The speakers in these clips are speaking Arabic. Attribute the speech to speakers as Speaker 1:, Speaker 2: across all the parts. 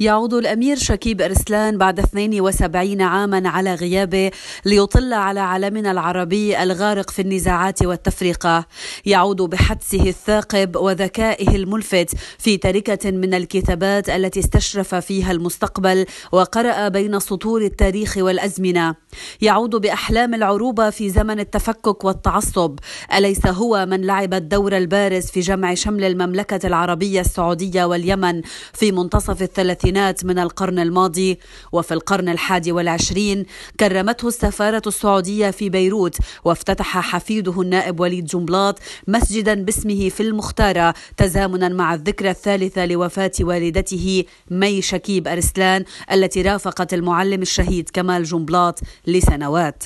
Speaker 1: يعود الأمير شكيب أرسلان بعد 72 عاما على غيابه ليطل على عالمنا العربي الغارق في النزاعات والتفرقة يعود بحدسه الثاقب وذكائه الملفت في تركة من الكتابات التي استشرف فيها المستقبل وقرأ بين سطور التاريخ والأزمنة يعود بأحلام العروبة في زمن التفكك والتعصب أليس هو من لعب الدور البارز في جمع شمل المملكة العربية السعودية واليمن في منتصف الثلاثين الثمانينات من القرن الماضي وفي القرن الحادي والعشرين كرمته السفارة السعودية في بيروت وافتتح حفيده النائب وليد جنبلاط مسجدا باسمه في المختارة تزامنا مع الذكرى الثالثة لوفاة والدته مي شكيب أرسلان التي رافقت المعلم الشهيد كمال جنبلاط لسنوات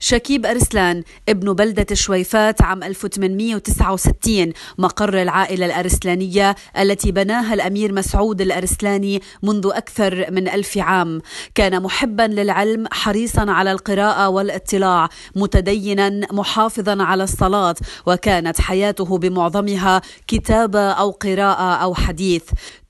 Speaker 1: شكيب أرسلان ابن بلدة الشويفات عام 1869 مقر العائلة الأرسلانية التي بناها الأمير مسعود الأرسلاني منذ أكثر من ألف عام كان محبا للعلم حريصا على القراءة والاطلاع متدينا محافظا على الصلاة وكانت حياته بمعظمها كتابة أو قراءة أو حديث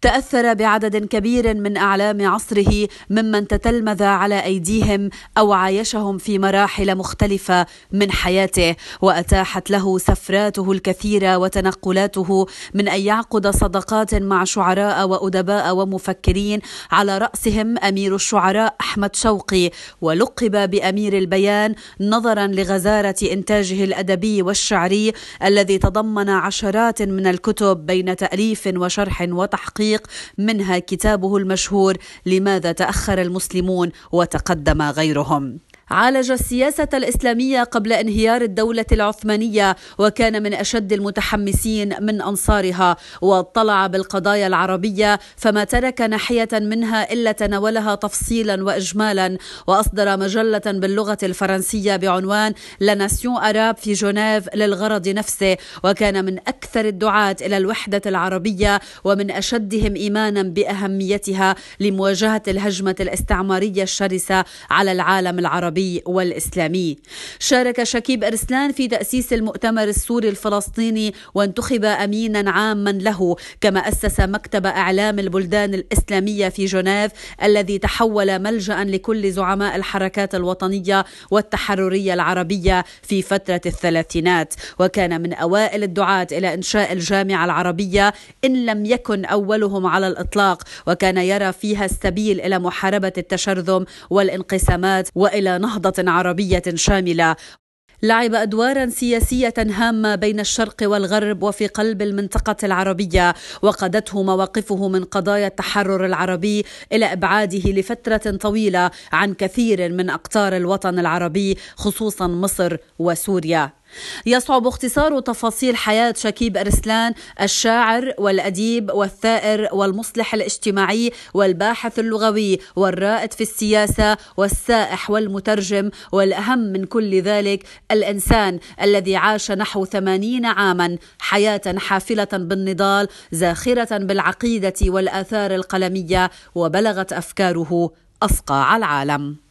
Speaker 1: تأثر بعدد كبير من أعلام عصره ممن تتلمذ على أيديهم أو عايشهم في مراحل مختلفة من حياته وأتاحت له سفراته الكثيرة وتنقلاته من أن يعقد صداقات مع شعراء وأدباء ومفكرين على رأسهم أمير الشعراء أحمد شوقي ولقب بأمير البيان نظرا لغزارة إنتاجه الأدبي والشعري الذي تضمن عشرات من الكتب بين تأليف وشرح وتحقيق منها كتابه المشهور لماذا تأخر المسلمون وتقدم غيرهم عالج السياسة الإسلامية قبل انهيار الدولة العثمانية وكان من أشد المتحمسين من أنصارها واطلع بالقضايا العربية فما ترك ناحية منها إلا تناولها تفصيلا وإجمالا وأصدر مجلة باللغة الفرنسية بعنوان لناسيون أراب في جنيف للغرض نفسه وكان من أكثر الدعاة إلى الوحدة العربية ومن أشدهم إيمانا بأهميتها لمواجهة الهجمة الاستعمارية الشرسة على العالم العربي العربي والإسلامي شارك شكيب أرسلان في تأسيس المؤتمر السوري الفلسطيني وانتخب أمينا عاما له كما أسس مكتب أعلام البلدان الإسلامية في جنيف الذي تحول ملجأ لكل زعماء الحركات الوطنية والتحررية العربية في فترة الثلاثينات وكان من أوائل الدعاة إلى إنشاء الجامعة العربية إن لم يكن أولهم على الإطلاق وكان يرى فيها السبيل إلى محاربة التشرذم والانقسامات وإلى نهضة نهضة عربية شاملة لعب ادوارا سياسيه هامه بين الشرق والغرب وفي قلب المنطقه العربيه وقادته مواقفه من قضايا التحرر العربي الى ابعاده لفتره طويله عن كثير من اقطار الوطن العربي خصوصا مصر وسوريا يصعب اختصار تفاصيل حياة شكيب أرسلان الشاعر والأديب والثائر والمصلح الاجتماعي والباحث اللغوي والرائد في السياسة والسائح والمترجم والأهم من كل ذلك الإنسان الذي عاش نحو ثمانين عاما حياة حافلة بالنضال زاخرة بالعقيدة والآثار القلمية وبلغت أفكاره أصقاع العالم